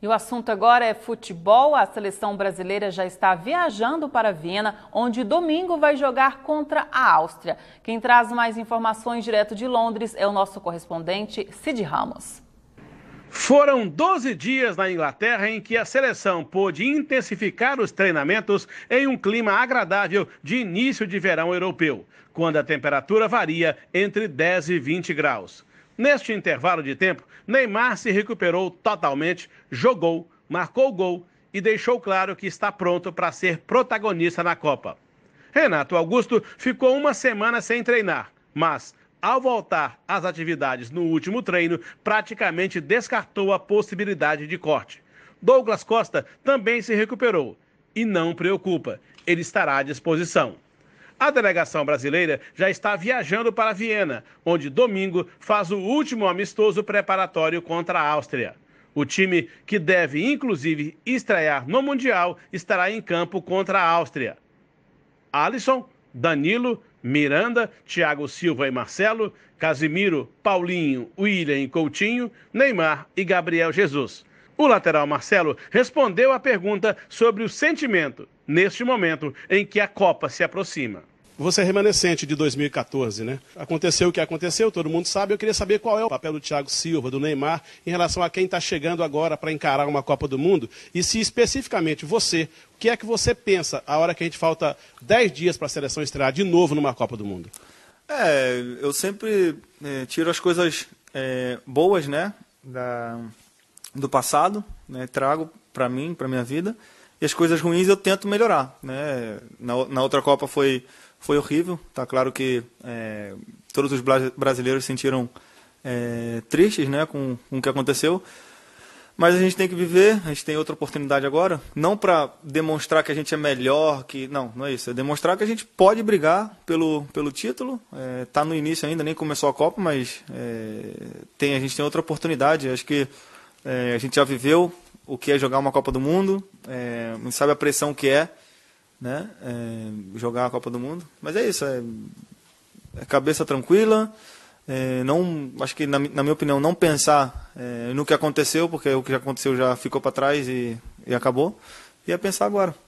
E o assunto agora é futebol. A seleção brasileira já está viajando para Viena, onde domingo vai jogar contra a Áustria. Quem traz mais informações direto de Londres é o nosso correspondente Cid Ramos. Foram 12 dias na Inglaterra em que a seleção pôde intensificar os treinamentos em um clima agradável de início de verão europeu, quando a temperatura varia entre 10 e 20 graus. Neste intervalo de tempo, Neymar se recuperou totalmente, jogou, marcou gol e deixou claro que está pronto para ser protagonista na Copa. Renato Augusto ficou uma semana sem treinar, mas, ao voltar às atividades no último treino, praticamente descartou a possibilidade de corte. Douglas Costa também se recuperou e não preocupa, ele estará à disposição. A delegação brasileira já está viajando para Viena, onde domingo faz o último amistoso preparatório contra a Áustria. O time, que deve inclusive estrear no Mundial, estará em campo contra a Áustria. Alisson, Danilo, Miranda, Thiago Silva e Marcelo, Casimiro, Paulinho, William e Coutinho, Neymar e Gabriel Jesus. O lateral Marcelo respondeu à pergunta sobre o sentimento neste momento em que a Copa se aproxima. Você é remanescente de 2014, né? Aconteceu o que aconteceu, todo mundo sabe. Eu queria saber qual é o papel do Thiago Silva, do Neymar, em relação a quem está chegando agora para encarar uma Copa do Mundo. E se especificamente você, o que é que você pensa a hora que a gente falta 10 dias para a seleção estrear de novo numa Copa do Mundo? É, eu sempre é, tiro as coisas é, boas, né? Da, do passado, né? Trago para mim, para minha vida e as coisas ruins eu tento melhorar. Né? Na, na outra Copa foi, foi horrível. Tá claro que é, todos os brasileiros se sentiram é, tristes né, com, com o que aconteceu. Mas a gente tem que viver, a gente tem outra oportunidade agora, não para demonstrar que a gente é melhor, que não, não é isso. É demonstrar que a gente pode brigar pelo, pelo título. É, tá no início ainda, nem começou a Copa, mas é, tem a gente tem outra oportunidade. Acho que é, a gente já viveu o que é jogar uma Copa do Mundo, é, gente sabe a pressão que é, né? É, jogar a Copa do Mundo. Mas é isso, é, é cabeça tranquila. É, não, acho que na, na, minha opinião não pensar é, no que aconteceu, porque o que já aconteceu já ficou para trás e, e acabou. E é pensar agora.